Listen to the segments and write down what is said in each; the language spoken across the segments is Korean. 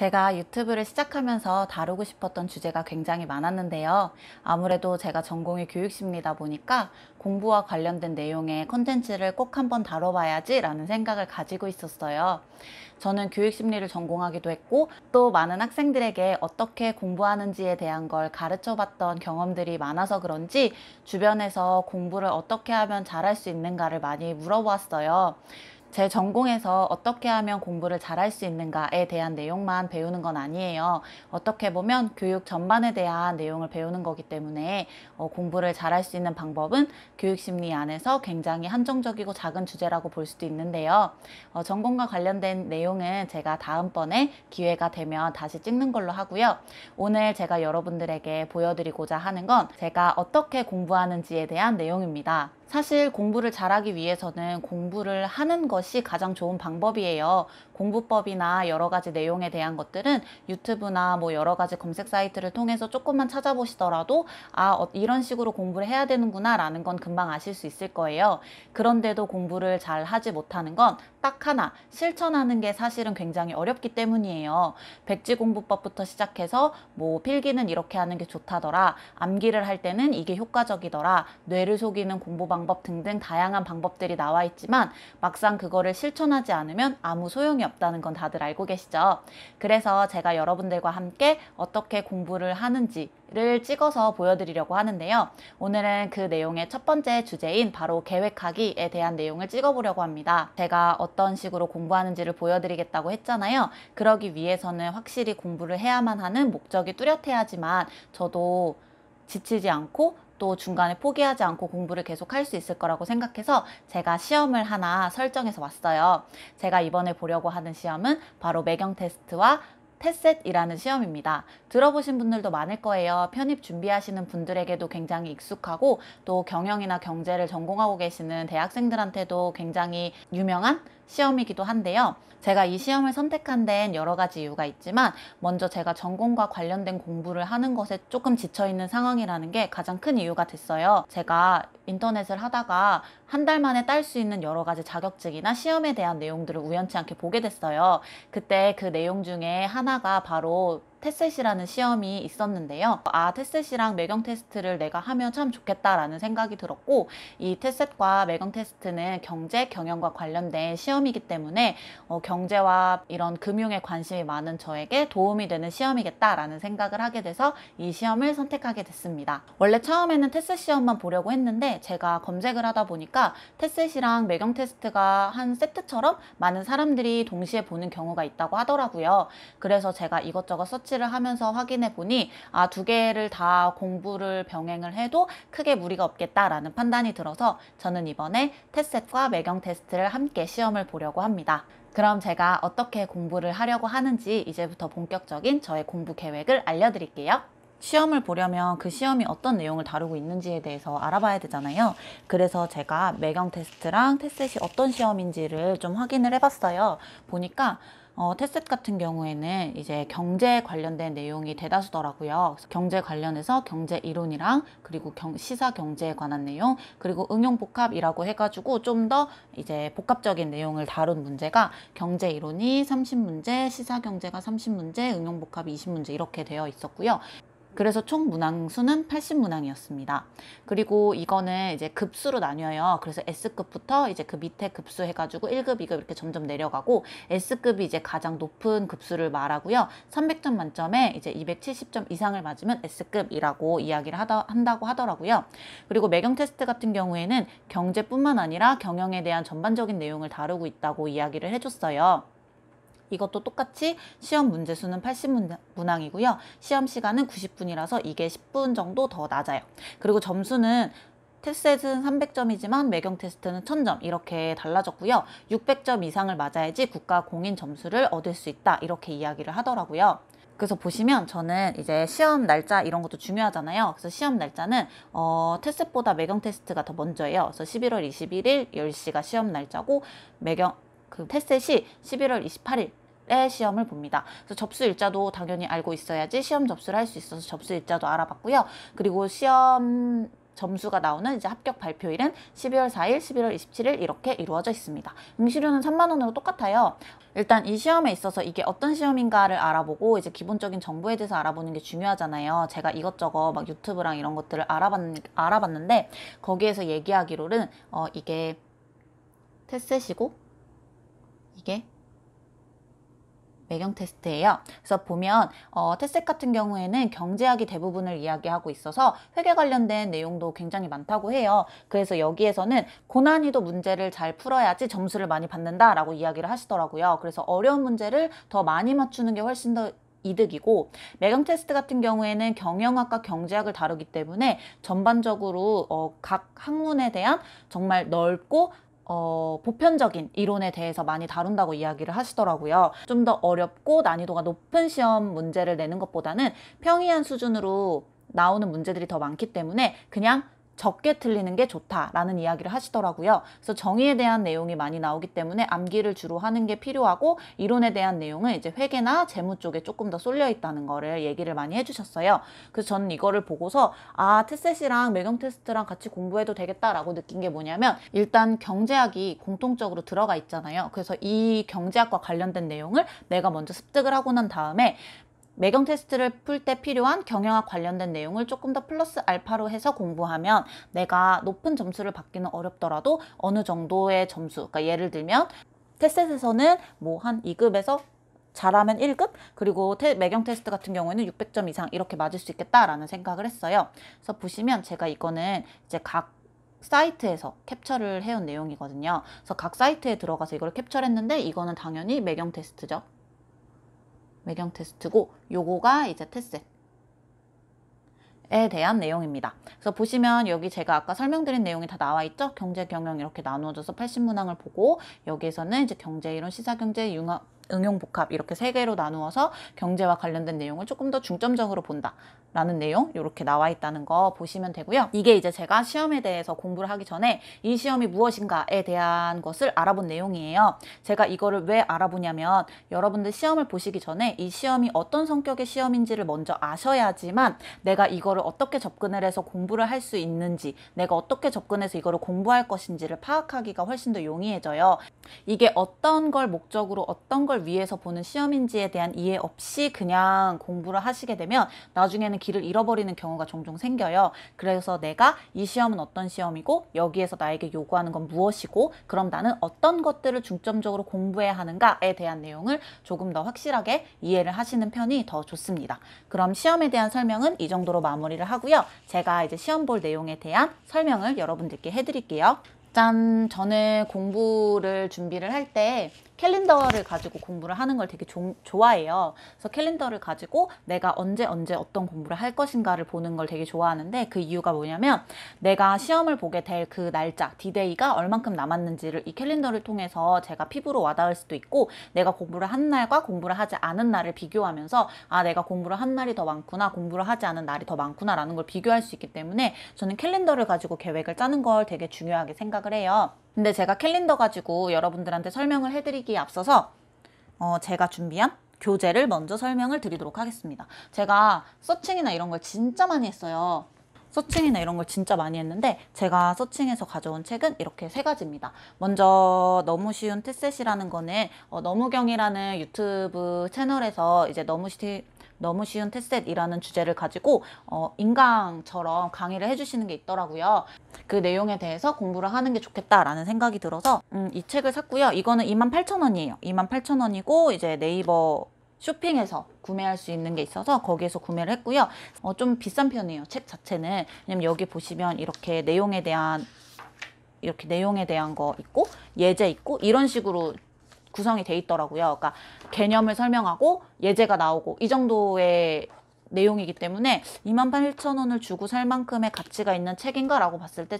제가 유튜브를 시작하면서 다루고 싶었던 주제가 굉장히 많았는데요. 아무래도 제가 전공이 교육심리다 보니까 공부와 관련된 내용의 컨텐츠를 꼭 한번 다뤄봐야지 라는 생각을 가지고 있었어요. 저는 교육심리를 전공하기도 했고 또 많은 학생들에게 어떻게 공부하는지에 대한 걸 가르쳐 봤던 경험들이 많아서 그런지 주변에서 공부를 어떻게 하면 잘할 수 있는가를 많이 물어보았어요. 제 전공에서 어떻게 하면 공부를 잘할 수 있는가에 대한 내용만 배우는 건 아니에요. 어떻게 보면 교육 전반에 대한 내용을 배우는 거기 때문에 어, 공부를 잘할 수 있는 방법은 교육심리 안에서 굉장히 한정적이고 작은 주제라고 볼 수도 있는데요. 어, 전공과 관련된 내용은 제가 다음번에 기회가 되면 다시 찍는 걸로 하고요. 오늘 제가 여러분들에게 보여드리고자 하는 건 제가 어떻게 공부하는지에 대한 내용입니다. 사실 공부를 잘하기 위해서는 공부를 하는 것이 가장 좋은 방법이에요. 공부법이나 여러 가지 내용에 대한 것들은 유튜브나 뭐 여러 가지 검색 사이트를 통해서 조금만 찾아보시더라도 아 어, 이런 식으로 공부를 해야 되는구나 라는 건 금방 아실 수 있을 거예요. 그런데도 공부를 잘 하지 못하는 건 딱 하나 실천하는 게 사실은 굉장히 어렵기 때문이에요. 백지 공부법부터 시작해서 뭐 필기는 이렇게 하는 게 좋다더라 암기를 할 때는 이게 효과적이더라 뇌를 속이는 공부 방 방법 등등 다양한 방법들이 나와 있지만 막상 그거를 실천하지 않으면 아무 소용이 없다는 건 다들 알고 계시죠? 그래서 제가 여러분들과 함께 어떻게 공부를 하는지 를 찍어서 보여드리려고 하는데요. 오늘은 그 내용의 첫 번째 주제인 바로 계획하기에 대한 내용을 찍어보려고 합니다. 제가 어떤 식으로 공부하는지를 보여드리겠다고 했잖아요. 그러기 위해서는 확실히 공부를 해야만 하는 목적이 뚜렷해야지만 저도 지치지 않고 또 중간에 포기하지 않고 공부를 계속 할수 있을 거라고 생각해서 제가 시험을 하나 설정해서 왔어요. 제가 이번에 보려고 하는 시험은 바로 매경 테스트와 테셋이라는 시험입니다. 들어보신 분들도 많을 거예요. 편입 준비하시는 분들에게도 굉장히 익숙하고 또 경영이나 경제를 전공하고 계시는 대학생들한테도 굉장히 유명한 시험이기도 한데요. 제가 이 시험을 선택한 데엔 여러 가지 이유가 있지만 먼저 제가 전공과 관련된 공부를 하는 것에 조금 지쳐있는 상황이라는 게 가장 큰 이유가 됐어요. 제가 인터넷을 하다가 한 달 만에 딸 수 있는 여러 가지 자격증이나 시험에 대한 내용들을 우연치 않게 보게 됐어요. 그때 그 내용 중에 하나가 바로 테셋이라는 시험이 있었는데요. 아, 테셋이랑 매경 테스트를 내가 하면 참 좋겠다라는 생각이 들었고 이 테셋과 매경 테스트는 경제 경영과 관련된 시험이기 때문에 어, 경제와 이런 금융에 관심이 많은 저에게 도움이 되는 시험이겠다라는 생각을 하게 돼서 이 시험을 선택하게 됐습니다. 원래 처음에는 테셋 시험만 보려고 했는데 제가 검색을 하다 보니까 테셋이랑 매경 테스트가 한 세트처럼 많은 사람들이 동시에 보는 경우가 있다고 하더라고요. 그래서 제가 이것저것 서치 서치를 하면서 확인해 보니 아, 두 개를 다 공부를 병행을 해도 크게 무리가 없겠다라는 판단이 들어서 저는 이번에 테셋과 매경 테스트를 함께 시험을 보려고 합니다. 그럼 제가 어떻게 공부를 하려고 하는지 이제부터 본격적인 저의 공부 계획을 알려드릴게요. 시험을 보려면 그 시험이 어떤 내용을 다루고 있는지에 대해서 알아봐야 되잖아요. 그래서 제가 매경 테스트랑 테셋이 어떤 시험인지를 좀 확인을 해봤어요. 보니까 어, 테셋 같은 경우에는 이제 경제 관련된 내용이 대다수더라고요. 경제 관련해서 경제 이론이랑 그리고 경, 시사 경제에 관한 내용 그리고 응용 복합이라고 해가지고 좀 더 이제 복합적인 내용을 다룬 문제가 경제 이론이 30문제, 시사 경제가 30문제, 응용 복합이 20문제 이렇게 되어 있었고요. 그래서 총 문항수는 80문항이었습니다. 그리고 이거는 이제 급수로 나뉘어요. 그래서 S급부터 이제 그 밑에 급수 해가지고 1급, 2급 이렇게 점점 내려가고 S급이 이제 가장 높은 급수를 말하고요. 300점 만점에 이제 270점 이상을 맞으면 S급이라고 이야기를 하다, 한다고 하더라고요. 그리고 매경 테스트 같은 경우에는 경제뿐만 아니라 경영에 대한 전반적인 내용을 다루고 있다고 이야기를 해줬어요. 이것도 똑같이 시험 문제 수는 80문항이고요. 시험 시간은 90분이라서 이게 10분 정도 더 낮아요. 그리고 점수는 테셋은 300점이지만 매경 테스트는 1000점 이렇게 달라졌고요. 600점 이상을 맞아야지 국가 공인 점수를 얻을 수 있다 이렇게 이야기를 하더라고요. 그래서 보시면 저는 이제 시험 날짜 이런 것도 중요하잖아요. 그래서 시험 날짜는 어, 테셋보다 매경 테스트가 더 먼저예요. 그래서 11월 21일 10시가 시험 날짜고 매경 그 테셋이 11월 28일 의 시험을 봅니다. 그래서 접수 일자도 당연히 알고 있어야지 시험 접수를 할 수 있어서 접수 일자도 알아봤고요. 그리고 시험 점수가 나오는 이제 합격 발표일은 12월 4일, 11월 27일 이렇게 이루어져 있습니다. 응시료는 3만 원으로 똑같아요. 일단 이 시험에 있어서 이게 어떤 시험인가를 알아보고 이제 기본적인 정보에 대해서 알아보는 게 중요하잖아요. 제가 이것저것 막 유튜브랑 이런 것들을 알아봤, 알아봤는데 거기에서 얘기하기로는 어 이게 테셋시고 매경 테스트예요. 그래서 보면 어, 테셋 같은 경우에는 경제학이 대부분을 이야기하고 있어서 회계 관련된 내용도 굉장히 많다고 해요. 그래서 여기에서는 고난이도 문제를 잘 풀어야지 점수를 많이 받는다라고 이야기를 하시더라고요. 그래서 어려운 문제를 더 많이 맞추는 게 훨씬 더 이득이고 매경 테스트 같은 경우에는 경영학과 경제학을 다루기 때문에 전반적으로 어, 각 학문에 대한 정말 넓고 어, 보편적인 이론에 대해서 많이 다룬다고 이야기를 하시더라고요. 좀 더 어렵고 난이도가 높은 시험 문제를 내는 것보다는 평이한 수준으로 나오는 문제들이 더 많기 때문에 그냥 적게 틀리는 게 좋다라는 이야기를 하시더라고요. 그래서 정의에 대한 내용이 많이 나오기 때문에 암기를 주로 하는 게 필요하고 이론에 대한 내용은 이제 회계나 재무 쪽에 조금 더 쏠려 있다는 거를 얘기를 많이 해주셨어요. 그래서 저는 이거를 보고서 아 테셋이랑 매경 테스트랑 같이 공부해도 되겠다라고 느낀 게 뭐냐면 일단 경제학이 공통적으로 들어가 있잖아요. 그래서 이 경제학과 관련된 내용을 내가 먼저 습득을 하고 난 다음에 매경 테스트를 풀 때 필요한 경영학 관련된 내용을 조금 더 플러스 알파로 해서 공부하면 내가 높은 점수를 받기는 어렵더라도 어느 정도의 점수 그러니까 예를 들면 테셋에서는 뭐 한 2급에서 잘하면 1급 그리고 테, 매경 테스트 같은 경우에는 600점 이상 이렇게 맞을 수 있겠다라는 생각을 했어요. 그래서 보시면 제가 이거는 이제 각 사이트에서 캡처를 해온 내용이거든요. 그래서 각 사이트에 들어가서 이걸 캡처를 했는데 이거는 당연히 매경 테스트죠. 매경 테스트고 요거가 이제 테셋 에 대한 내용입니다. 그래서 보시면 여기 제가 아까 설명드린 내용이 다 나와 있죠? 경제 경영 이렇게 나누어져서 80문항을 보고 여기에서는 이제 경제 이론, 시사 경제, 융합 응용복합 이렇게 세 개로 나누어서 경제와 관련된 내용을 조금 더 중점적으로 본다라는 내용 이렇게 나와 있다는 거 보시면 되고요. 이게 이제 제가 시험에 대해서 공부를 하기 전에 이 시험이 무엇인가에 대한 것을 알아본 내용이에요. 제가 이거를 왜 알아보냐면 여러분들 시험을 보시기 전에 이 시험이 어떤 성격의 시험인지를 먼저 아셔야지만 내가 이거를 어떻게 접근을 해서 공부를 할 수 있는지 내가 어떻게 접근해서 이거를 공부할 것인지를 파악하기가 훨씬 더 용이해져요. 이게 어떤 걸 목적으로 어떤 걸 시험을 위해서 보는 시험인지에 대한 이해 없이 그냥 공부를 하시게 되면 나중에는 길을 잃어버리는 경우가 종종 생겨요. 그래서 내가 이 시험은 어떤 시험이고 여기에서 나에게 요구하는 건 무엇이고 그럼 나는 어떤 것들을 중점적으로 공부해야 하는가에 대한 내용을 조금 더 확실하게 이해를 하시는 편이 더 좋습니다. 그럼 시험에 대한 설명은 이 정도로 마무리를 하고요. 제가 이제 시험 볼 내용에 대한 설명을 여러분들께 해드릴게요. 짠! 저는 공부를 준비를 할때 캘린더를 가지고 공부를 하는 걸 되게 조, 좋아해요. 그래서 캘린더를 가지고 내가 언제 언제 어떤 공부를 할 것인가를 보는 걸 되게 좋아하는데 그 이유가 뭐냐면 내가 시험을 보게 될 그 날짜, 디데이가 얼만큼 남았는지를 이 캘린더를 통해서 제가 피부로 와닿을 수도 있고 내가 공부를 한 날과 공부를 하지 않은 날을 비교하면서 아 내가 공부를 한 날이 더 많구나 공부를 하지 않은 날이 더 많구나라는 걸 비교할 수 있기 때문에 저는 캘린더를 가지고 계획을 짜는 걸 되게 중요하게 생각을 해요. 근데 제가 캘린더 가지고 여러분들한테 설명을 해드리기에 앞서서 어, 제가 준비한 교재를 먼저 설명을 드리도록 하겠습니다. 제가 서칭이나 이런 걸 진짜 많이 했어요. 서칭이나 이런 걸 진짜 많이 했는데 제가 서칭해서 가져온 책은 이렇게 세 가지입니다. 먼저 너무 쉬운 티셋이라는 거는 어, 너무경이라는 유튜브 채널에서 이제 너무 쉬, 너무 쉬운 테셋이라는 주제를 가지고 어, 인강처럼 강의를 해주시는 게 있더라고요. 그 내용에 대해서 공부를 하는 게 좋겠다라는 생각이 들어서 음, 이 책을 샀고요. 이거는 28,000원이에요. 28,000원이고 이제 네이버 쇼핑에서 구매할 수 있는 게 있어서 거기에서 구매를 했고요. 어, 좀 비싼 편이에요. 책 자체는. 왜냐면 여기 보시면 이렇게 내용에 대한 이렇게 내용에 대한 거 있고 예제 있고 이런 식으로 구성이 돼 있더라고요. 그러니까 개념을 설명하고 예제가 나오고 이 정도의 내용이기 때문에 28,000원을 주고 살 만큼의 가치가 있는 책인가라고 봤을 때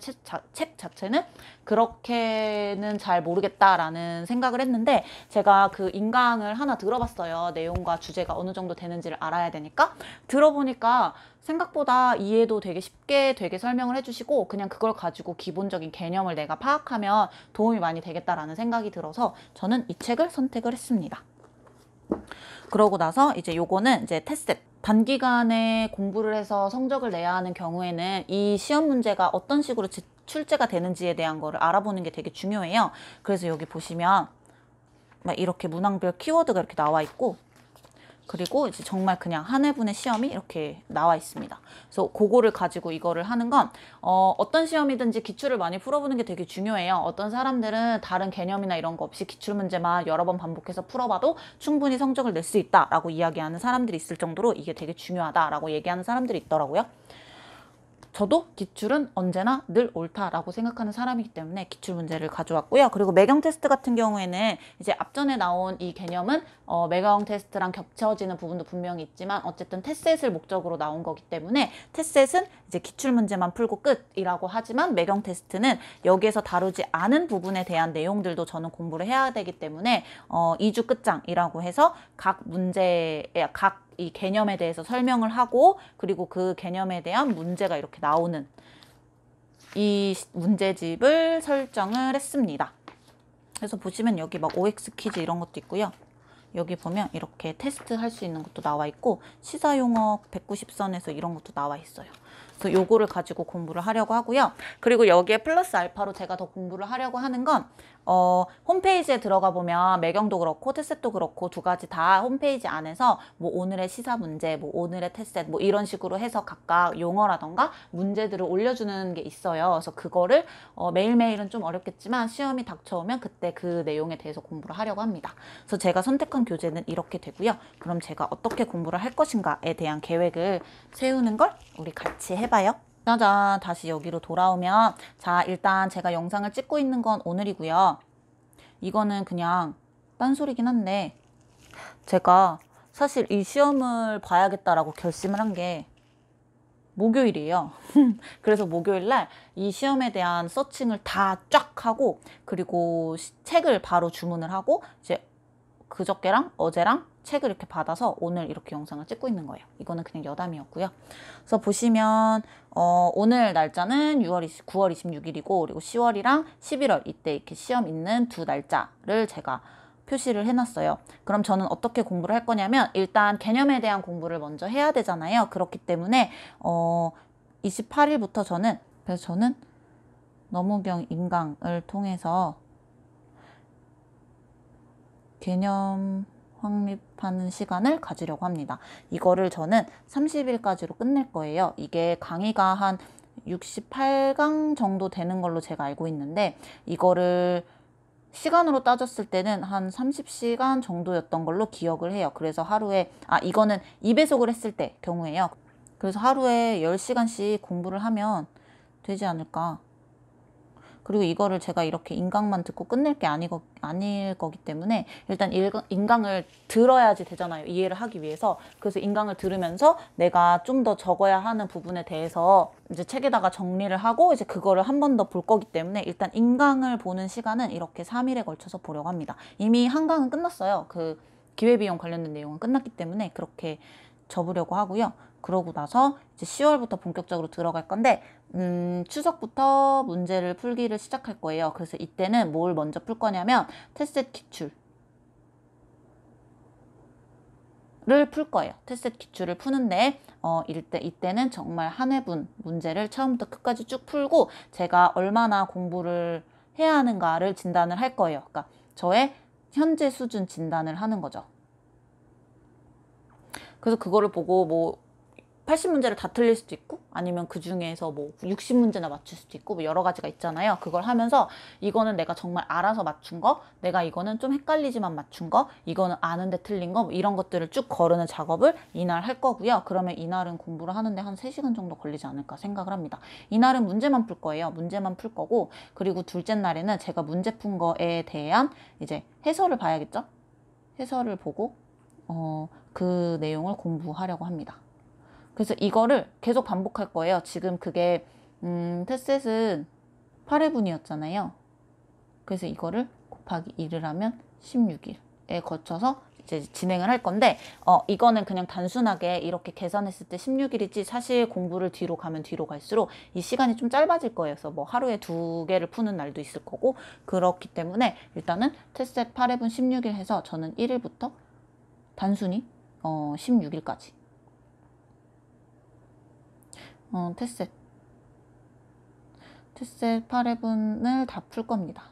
책 자체는 그렇게는 잘 모르겠다라는 생각을 했는데 제가 그 인강을 하나 들어봤어요. 내용과 주제가 어느 정도 되는지를 알아야 되니까 들어보니까 생각보다 이해도 되게 쉽게 되게 설명을 해주시고 그냥 그걸 가지고 기본적인 개념을 내가 파악하면 도움이 많이 되겠다라는 생각이 들어서 저는 이 책을 선택을 했습니다. 그러고 나서 이제 요거는 이제 테셋 단기간에 공부를 해서 성적을 내야 하는 경우에는 이 시험 문제가 어떤 식으로 출제가 되는지에 대한 거를 알아보는 게 되게 중요해요. 그래서 여기 보시면 막 이렇게 문항별 키워드가 이렇게 나와 있고 그리고 이제 정말 그냥 한 해분의 시험이 이렇게 나와 있습니다. 그래서 그거를 가지고 이거를 하는 건 어, 어떤 시험이든지 기출을 많이 풀어보는 게 되게 중요해요. 어떤 사람들은 다른 개념이나 이런 거 없이 기출 문제만 여러 번 반복해서 풀어봐도 충분히 성적을 낼 수 있다라고 이야기하는 사람들이 있을 정도로 이게 되게 중요하다라고 얘기하는 사람들이 있더라고요. 저도 기출은 언제나 늘 옳다라고 생각하는 사람이기 때문에 기출 문제를 가져왔고요. 그리고 매경 테스트 같은 경우에는 이제 앞전에 나온 이 개념은 어, 매경 테스트랑 겹쳐지는 부분도 분명히 있지만 어쨌든 테셋을 목적으로 나온 거기 때문에 테셋은 이제 기출 문제만 풀고 끝이라고 하지만 매경 테스트는 여기에서 다루지 않은 부분에 대한 내용들도 저는 공부를 해야 되기 때문에 어, 2주 끝장이라고 해서 각 문제에 각이 개념에 대해서 설명을 하고 그리고 그 개념에 대한 문제가 이렇게 나오는 이 문제집을 설정을 했습니다. 그래서 보시면 여기 막 OX 퀴즈 이런 것도 있고요. 여기 보면 이렇게 테스트 할 수 있는 것도 나와 있고 시사용어 190선에서 이런 것도 나와 있어요. 그래서 요거를 가지고 공부를 하려고 하고요. 그리고 여기에 플러스 알파로 제가 더 공부를 하려고 하는 건 어, 홈페이지에 들어가 보면 매경도 그렇고 테셋도 그렇고 두 가지 다 홈페이지 안에서 뭐 오늘의 시사 문제, 뭐 오늘의 테셋 뭐 이런 식으로 해서 각각 용어라던가 문제들을 올려주는 게 있어요. 그래서 그거를 어, 매일매일은 좀 어렵겠지만 시험이 닥쳐오면 그때 그 내용에 대해서 공부를 하려고 합니다. 그래서 제가 선택한 교재는 이렇게 되고요. 그럼 제가 어떻게 공부를 할 것인가에 대한 계획을 세우는 걸 우리 같이 해봐요. 짜잔 다시 여기로 돌아오면 자 일단 제가 영상을 찍고 있는 건 오늘이고요 이거는 그냥 딴소리긴 한데 제가 사실 이 시험을 봐야겠다라고 결심을 한 게 목요일이에요 그래서 목요일날 이 시험에 대한 서칭을 다 쫙 하고 그리고 책을 바로 주문을 하고 이제 그저께랑 어제랑 책을 이렇게 받아서 오늘 이렇게 영상을 찍고 있는 거예요. 이거는 그냥 여담이었고요. 그래서 보시면 어, 오늘 날짜는 6월 20, 9월 26일이고 그리고 10월이랑 11월 이때 이렇게 시험 있는 두 날짜를 제가 표시를 해놨어요. 그럼 저는 어떻게 공부를 할 거냐면 일단 개념에 대한 공부를 먼저 해야 되잖아요. 그렇기 때문에 어, 28일부터 저는 그래서 저는 너무경 인강을 통해서 개념 확립하는 시간을 가지려고 합니다. 이거를 저는 30일까지로 끝낼 거예요. 이게 강의가 한 68강 정도 되는 걸로 제가 알고 있는데 이거를 시간으로 따졌을 때는 한 30시간 정도였던 걸로 기억을 해요. 그래서 하루에 아 이거는 2배속을 했을 때 경우에요. 그래서 하루에 10시간씩 공부를 하면 되지 않을까 그리고 이거를 제가 이렇게 인강만 듣고 끝낼 게 아니고, 아닐 거기 때문에 일단 인강을 들어야지 되잖아요. 이해를 하기 위해서. 그래서 인강을 들으면서 내가 좀 더 적어야 하는 부분에 대해서 이제 책에다가 정리를 하고 이제 그거를 한 번 더 볼 거기 때문에 일단 인강을 보는 시간은 이렇게 3일에 걸쳐서 보려고 합니다. 이미 한강은 끝났어요. 그 기회비용 관련된 내용은 끝났기 때문에 그렇게 접으려고 하고요. 그러고 나서 이제 10월부터 본격적으로 들어갈 건데 음, 추석부터 문제를 풀기를 시작할 거예요. 그래서 이때는 뭘 먼저 풀 거냐면 테셋 기출 을풀 거예요. 테셋 기출을 푸는데 어, 이때, 이때는 정말 한해분 문제를 처음부터 끝까지 쭉 풀고 제가 얼마나 공부를 해야 하는가를 진단을 할 거예요. 그러니까 저의 현재 수준 진단을 하는 거죠. 그래서 그거를 보고 뭐 80문제를 다 틀릴 수도 있고 아니면 그 중에서 뭐 60문제나 맞출 수도 있고 뭐 여러 가지가 있잖아요. 그걸 하면서 이거는 내가 정말 알아서 맞춘 거, 내가 이거는 좀 헷갈리지만 맞춘 거, 이거는 아는데 틀린 거뭐 이런 것들을 쭉 거르는 작업을 이날 할 거고요. 그러면 이날은 공부를 하는데 한 3시간 정도 걸리지 않을까 생각을 합니다. 이날은 문제만 풀 거예요. 문제만 풀 거고 그리고 둘째 날에는 제가 문제 푼 거에 대한 이제 해설을 봐야겠죠? 해설을 보고 어, 그 내용을 공부하려고 합니다. 그래서 이거를 계속 반복할 거예요. 지금 그게 음, 테셋은 8회분이었잖아요. 그래서 이거를 곱하기 1을 하면 16일에 거쳐서 이제 진행을 할 건데 어, 이거는 그냥 단순하게 이렇게 계산했을 때 16일이지 사실 공부를 뒤로 가면 뒤로 갈수록 이 시간이 좀 짧아질 거예요. 그래서 뭐 하루에 두 개를 푸는 날도 있을 거고 그렇기 때문에 일단은 테셋 8회분 16일 해서 저는 1일부터 단순히 어, 16일까지 어, 테셋 테셋 8회분을 다 풀 겁니다.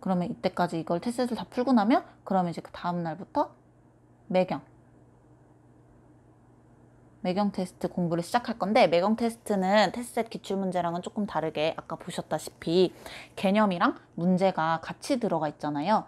그러면 이때까지 이걸 테셋을 다 풀고 나면 그러면 이제 그 다음 날부터 매경 매경 테스트 공부를 시작할 건데 매경 테스트는 테셋 기출문제랑은 조금 다르게 아까 보셨다시피 개념이랑 문제가 같이 들어가 있잖아요.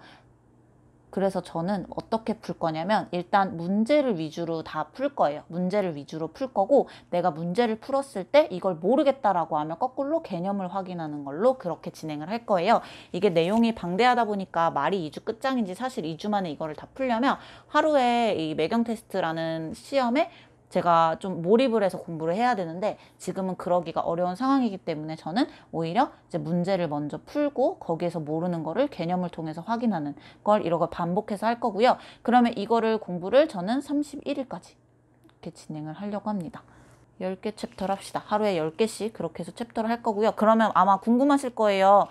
그래서 저는 어떻게 풀 거냐면 일단 문제를 위주로 다 풀 거예요. 문제를 위주로 풀 거고 내가 문제를 풀었을 때 이걸 모르겠다라고 하면 거꾸로 개념을 확인하는 걸로 그렇게 진행을 할 거예요. 이게 내용이 방대하다 보니까 말이 2주 끝장인지 사실 2주 만에 이거를 다 풀려면 하루에 이 매경 테스트라는 시험에 제가 좀 몰입을 해서 공부를 해야 되는데 지금은 그러기가 어려운 상황이기 때문에 저는 오히려 이제 문제를 먼저 풀고 거기에서 모르는 거를 개념을 통해서 확인하는 걸 이런 걸 반복해서 할 거고요. 그러면 이거를 공부를 저는 31일까지 이렇게 진행을 하려고 합니다. 10개 챕터를 합시다. 하루에 10개씩 그렇게 해서 챕터를 할 거고요. 그러면 아마 궁금하실 거예요.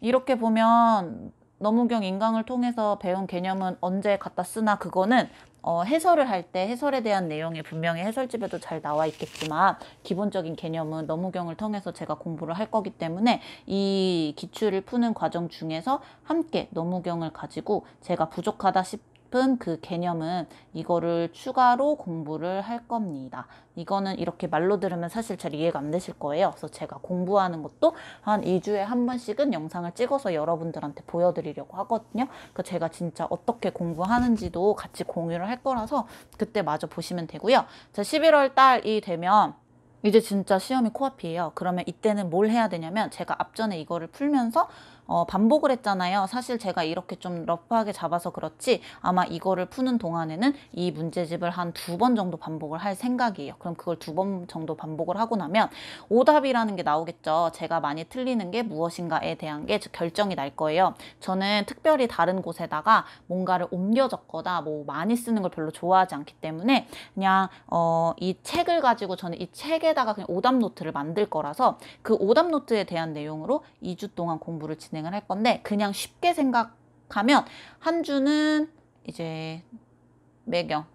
이렇게 보면 너무경 인강을 통해서 배운 개념은 언제 갖다 쓰나 그거는 어, 해설을 할 때 해설에 대한 내용이 분명히 해설집에도 잘 나와 있겠지만 기본적인 개념은 너무경을 통해서 제가 공부를 할 거기 때문에 이 기출을 푸는 과정 중에서 함께 너무경을 가지고 제가 부족하다 싶 싶은 그 개념은 이거를 추가로 공부를 할 겁니다. 이거는 이렇게 말로 들으면 사실 잘 이해가 안 되실 거예요. 그래서 제가 공부하는 것도 한 2주에 한 번씩은 영상을 찍어서 여러분들한테 보여드리려고 하거든요. 그 제가 진짜 어떻게 공부하는지도 같이 공유를 할 거라서 그때 마저 보시면 되고요. 자, 11월 달이 되면 이제 진짜 시험이 코앞이에요. 그러면 이때는 뭘 해야 되냐면 제가 앞전에 이거를 풀면서 어, 반복을 했잖아요. 사실 제가 이렇게 좀 러프하게 잡아서 그렇지 아마 이거를 푸는 동안에는 이 문제집을 한 두 번 정도 반복을 할 생각이에요. 그럼 그걸 두 번 정도 반복을 하고 나면 오답이라는 게 나오겠죠. 제가 많이 틀리는 게 무엇인가에 대한 게 결정이 날 거예요. 저는 특별히 다른 곳에다가 뭔가를 옮겨 적거나 뭐 많이 쓰는 걸 별로 좋아하지 않기 때문에 그냥 어, 이 책을 가지고 저는 이 책에다가 그냥 오답 노트를 만들 거라서 그 오답 노트에 대한 내용으로 2주 동안 공부를 진행 진행을 할 건데 그냥 쉽게 생각하면 한 주는 이제 매경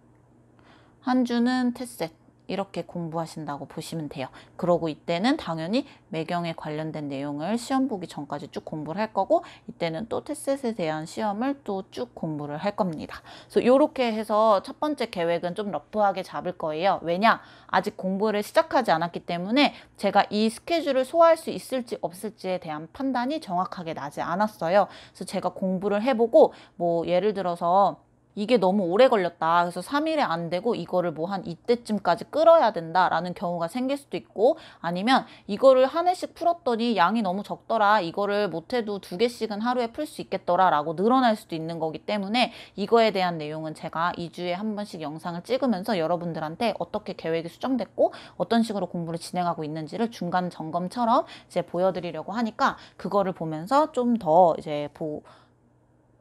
한 주는 테셋 이렇게 공부하신다고 보시면 돼요. 그러고 이때는 당연히 매경에 관련된 내용을 시험 보기 전까지 쭉 공부를 할 거고 이때는 또 테셋에 대한 시험을 또 쭉 공부를 할 겁니다. 그래서 이렇게 해서 첫 번째 계획은 좀 러프하게 잡을 거예요. 왜냐? 아직 공부를 시작하지 않았기 때문에 제가 이 스케줄을 소화할 수 있을지 없을지에 대한 판단이 정확하게 나지 않았어요. 그래서 제가 공부를 해보고 뭐 예를 들어서 이게 너무 오래 걸렸다. 그래서 3일에 안 되고 이거를 뭐 한 이때쯤까지 끌어야 된다라는 경우가 생길 수도 있고 아니면 이거를 한 해씩 풀었더니 양이 너무 적더라. 이거를 못해도 두 개씩은 하루에 풀 수 있겠더라라고 늘어날 수도 있는 거기 때문에 이거에 대한 내용은 제가 2주에 한 번씩 영상을 찍으면서 여러분들한테 어떻게 계획이 수정됐고 어떤 식으로 공부를 진행하고 있는지를 중간 점검처럼 이제 보여드리려고 하니까 그거를 보면서 좀 더 이제 보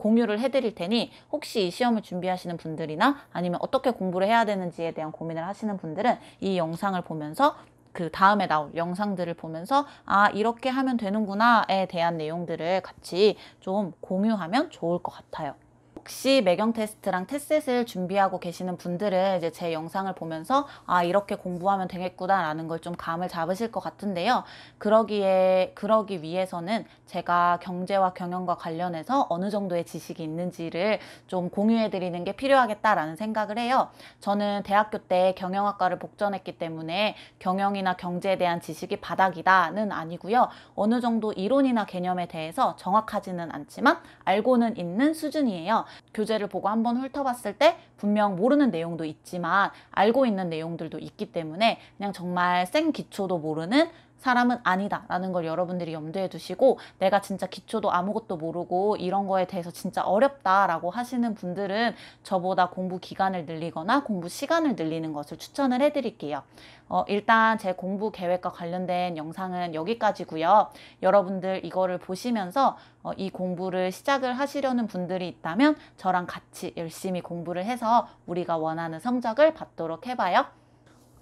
공유를 해드릴 테니 혹시 이 시험을 준비하시는 분들이나 아니면 어떻게 공부를 해야 되는지에 대한 고민을 하시는 분들은 이 영상을 보면서 그 다음에 나올 영상들을 보면서 아 이렇게 하면 되는구나에 대한 내용들을 같이 좀 공유하면 좋을 것 같아요. 혹시 매경 테스트랑 테셋을 준비하고 계시는 분들은 이제 제 영상을 보면서 아 이렇게 공부하면 되겠구나라는 걸 좀 감을 잡으실 것 같은데요. 그러기에 그러기 위해서는 제가 경제와 경영과 관련해서 어느 정도의 지식이 있는지를 좀 공유해 드리는 게 필요하겠다라는 생각을 해요. 저는 대학교 때 경영학과를 복전했기 때문에 경영이나 경제에 대한 지식이 바닥이다는 아니고요. 어느 정도 이론이나 개념에 대해서 정확하지는 않지만 알고는 있는 수준이에요. 교재를 보고 한번 훑어봤을 때 분명 모르는 내용도 있지만 알고 있는 내용들도 있기 때문에 그냥 정말 생 기초도 모르는 사람은 아니다라는 걸 여러분들이 염두에 두시고 내가 진짜 기초도 아무것도 모르고 이런 거에 대해서 진짜 어렵다라고 하시는 분들은 저보다 공부 기간을 늘리거나 공부 시간을 늘리는 것을 추천을 해드릴게요. 어, 일단 제 공부 계획과 관련된 영상은 여기까지고요. 여러분들 이거를 보시면서 어, 이 공부를 시작을 하시려는 분들이 있다면 저랑 같이 열심히 공부를 해서 우리가 원하는 성적을 받도록 해봐요.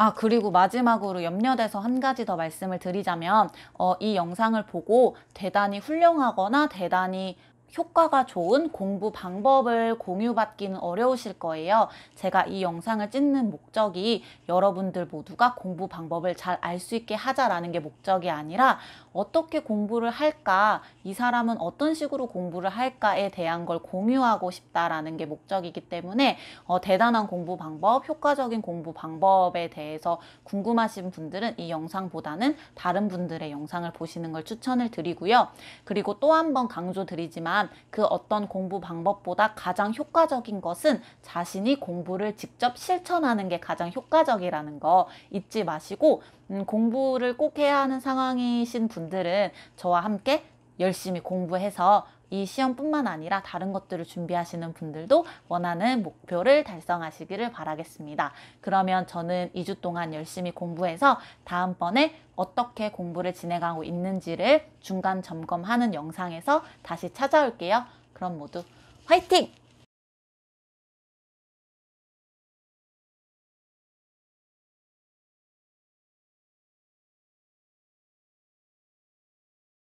아 그리고 마지막으로 염려돼서 한 가지 더 말씀을 드리자면 어, 이 영상을 보고 대단히 훌륭하거나 대단히 효과가 좋은 공부 방법을 공유받기는 어려우실 거예요. 제가 이 영상을 찍는 목적이 여러분들 모두가 공부 방법을 잘 알 수 있게 하자라는 게 목적이 아니라 어떻게 공부를 할까, 이 사람은 어떤 식으로 공부를 할까에 대한 걸 공유하고 싶다라는 게 목적이기 때문에 어, 대단한 공부 방법, 효과적인 공부 방법에 대해서 궁금하신 분들은 이 영상보다는 다른 분들의 영상을 보시는 걸 추천을 드리고요. 그리고 또 한 번 강조드리지만 있지만 그 어떤 공부 방법보다 가장 효과적인 것은 자신이 공부를 직접 실천하는 게 가장 효과적이라는 거 잊지 마시고 음, 공부를 꼭 해야 하는 상황이신 분들은 저와 함께 열심히 공부해서 이 시험뿐만 아니라 다른 것들을 준비하시는 분들도 원하는 목표를 달성하시기를 바라겠습니다. 그러면 저는 2주 동안 열심히 공부해서 다음번에 어떻게 공부를 진행하고 있는지를 중간 점검하는 영상에서 다시 찾아올게요. 그럼 모두 화이팅!